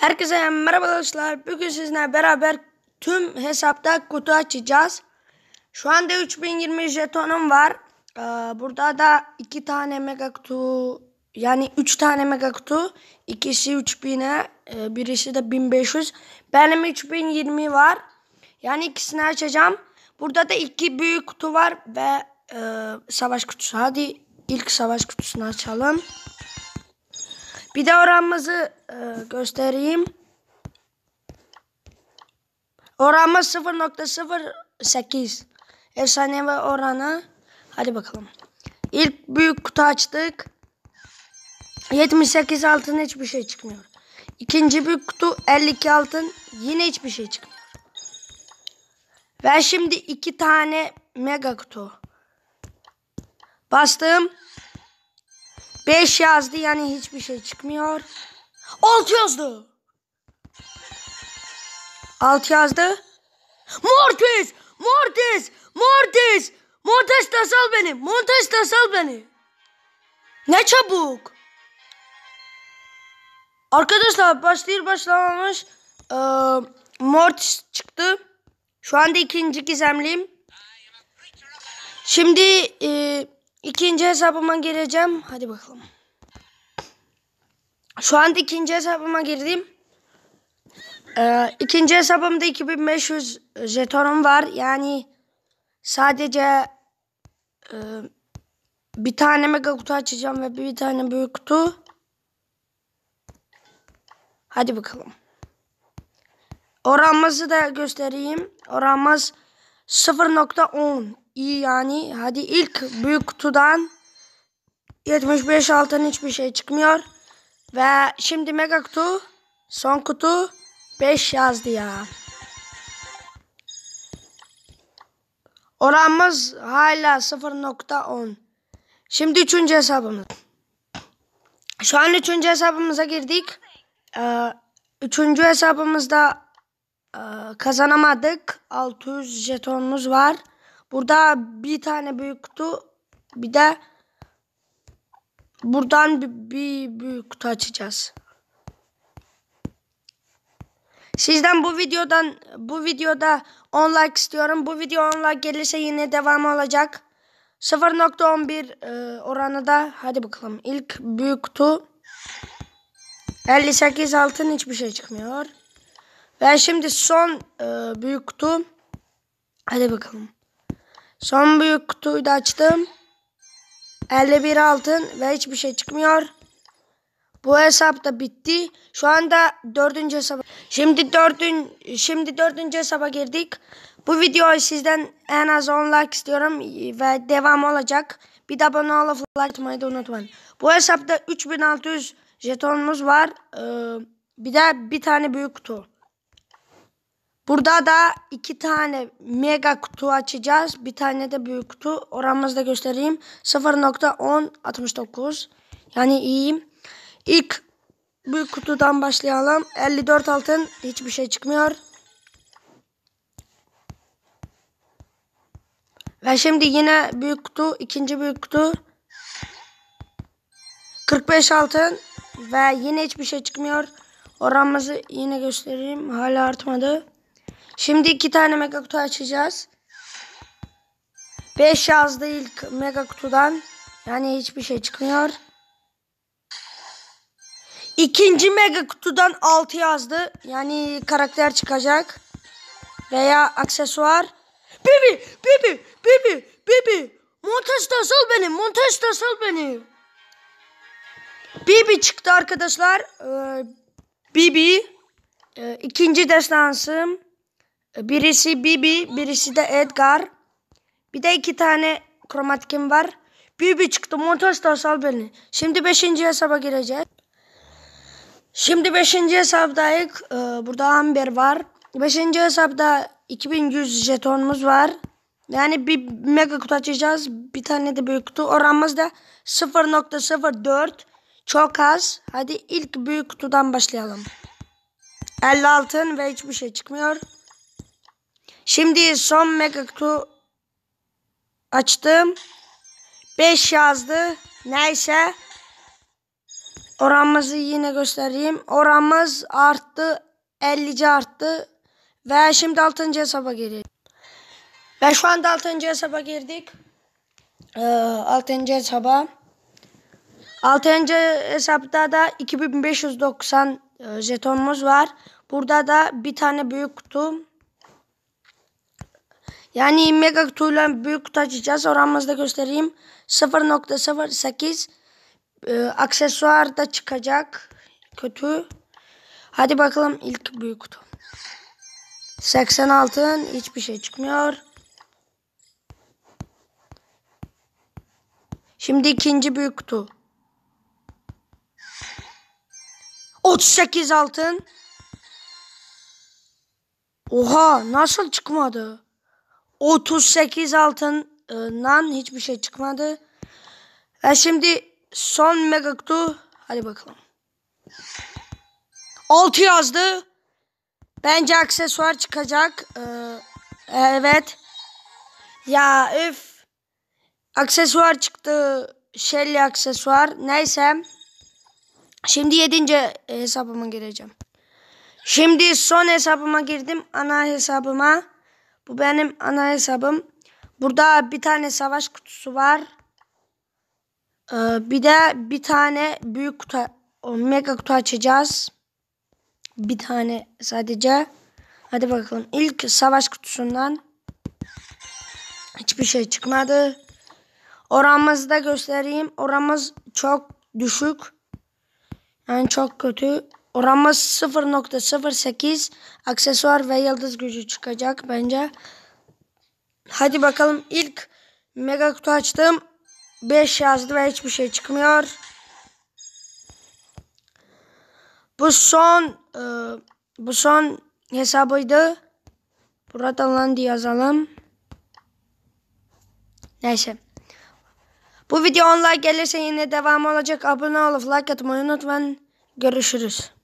Herkese merhaba arkadaşlar. Bugün sizinle beraber tüm hesapta kutu açacağız. Şu anda 3020 jetonum var. Ee, burada da 2 tane mega kutu yani 3 tane mega kutu. ikisi 3000'e e, birisi de 1500. Benim 3020 var. Yani ikisini açacağım. Burada da iki büyük kutu var ve e, savaş kutusu. Hadi ilk savaş kutusunu açalım. Bir de oranımızı e, göstereyim. Oranımız 0.08. ve oranı. Hadi bakalım. İlk büyük kutu açtık. 78 altın hiçbir şey çıkmıyor. İkinci büyük kutu 52 altın. Yine hiçbir şey çıkmıyor. Ve şimdi iki tane mega kutu. Bastım. 5 yazdı yani hiçbir şey çıkmıyor. 6 yazdı. 6 yazdı. Mortis! Mortis! Mortis! Mortis da sal beni. Mortis da sal beni. Ne çabuk. Arkadaşlar başlayır başlamamış ee, Mortis çıktı. Şu anda ikinci gizemliyim. Şimdi eee İkinci hesabıma gireceğim. Hadi bakalım. Şu anda ikinci hesabıma girdim. Ee, ikinci hesabımda 2500 jetonum var. Yani sadece e, bir tane mega kutu açacağım ve bir tane büyük kutu. Hadi bakalım. Oranması da göstereyim. Oranmaz 0.10 iyi yani. Hadi ilk büyük kutudan 75 altın hiçbir şey çıkmıyor. Ve şimdi mega kutu son kutu 5 yazdı ya. Oranımız hala 0.10. Şimdi üçüncü hesabımız. Şu an üçüncü hesabımıza girdik. Ee, üçüncü hesabımızda e, kazanamadık. 600 jetonumuz var. Burada bir tane büyük kutu bir de buradan bir, bir büyük kutu açacağız. Sizden bu videodan bu videoda 10 like istiyorum. Bu video 10 like gelirse yine devam olacak. 0.11 e, oranı da hadi bakalım. İlk büyük kutu 58 altın hiçbir şey çıkmıyor. Ve şimdi son e, büyük kutu. Hadi bakalım. Son büyük kutuyu da açtım. 51 altın ve hiçbir şey çıkmıyor. Bu hesap da bitti. Şu anda dördüncü hesaba. Şimdi dördün, şimdi dördüncü hesaba girdik. Bu videoyu sizden en az 10 like istiyorum ve devam olacak. Bir de abone olup like atmayı da unutmayın. Bu hesapta 3600 jetonumuz var. Ee, bir de bir tane büyük kutu. Burada da iki tane mega kutu açacağız. Bir tane de büyük kutu. Oranımızı da göstereyim. 0.1069. Yani iyiyim. İlk büyük kutudan başlayalım. 54 altın. Hiçbir şey çıkmıyor. Ve şimdi yine büyük kutu. ikinci büyük kutu. 45 altın. Ve yine hiçbir şey çıkmıyor. Oranımızı yine göstereyim. Hala artmadı. Şimdi iki tane mega kutu açacağız. 5 yazdı ilk mega kutudan. Yani hiçbir şey çıkmıyor. İkinci mega kutudan 6 yazdı. Yani karakter çıkacak. Veya aksesuar. Bibi, bibi, bibi, bibi. Montes'ta sal beni, Montes'ta sal beni. Bibi çıktı arkadaşlar. Ee, bibi. Ee, ikinci destansım. Birisi Bibi, birisi de Edgar. Bir de iki tane kromatikim var. Bibi çıktı. Montaj da sal beni. Şimdi beşinci hesaba gireceğiz. Şimdi beşinci hesaptayız. Ee, burada Amber var. Beşinci hesapta 2100 jetonumuz var. Yani bir mega kutu açacağız. Bir tane de büyük kutu. Oranımız da 0.04. Çok az. Hadi ilk büyük kutudan başlayalım. 50 altın ve hiçbir şey çıkmıyor. Şimdi son mega kutu açtım. 5 yazdı. Neyse. Oranımızı yine göstereyim. Oranımız arttı. 50'ci arttı. Ve şimdi 6. hesaba giriyoruz. Ve şu anda 6. hesaba girdik. Ee, 6. hesaba. 6. hesapta da 2590 e, jetonumuz var. Burada da bir tane büyük kutu yani mega kutuyla büyük kutu açacağız. Oranımızı da göstereyim. 0.08 e, aksesuar da çıkacak. Kötü. Hadi bakalım ilk büyük kutu. 80 hiçbir şey çıkmıyor. Şimdi ikinci büyük kutu. 38 altın. Oha nasıl çıkmadı? 38 altından hiçbir şey çıkmadı. Ve şimdi son mega kutu. Hadi bakalım. 6 yazdı. Bence aksesuar çıkacak. Ee, evet. Ya öf. Aksesuar çıktı. Shelly aksesuar. Neyse. Şimdi 7. hesabıma gireceğim. Şimdi son hesabıma girdim. Ana hesabıma. Bu benim ana hesabım. Burada bir tane savaş kutusu var. Ee, bir de bir tane büyük kutu, mega kutu açacağız. Bir tane sadece. Hadi bakalım. İlk savaş kutusundan hiçbir şey çıkmadı. Oramızı da göstereyim. Oramız çok düşük. Yani çok kötü. Oranma 0.08 aksesuar ve yıldız gücü çıkacak bence. Hadi bakalım ilk mega kutu açtım. 5 yazdı ve hiçbir şey çıkmıyor. Bu son e, bu son hesabıydı. Burada Landi yazalım. Neyse. Bu video online gelirse yine devam olacak. Abone olup like atmayı unutmayın. Görüşürüz.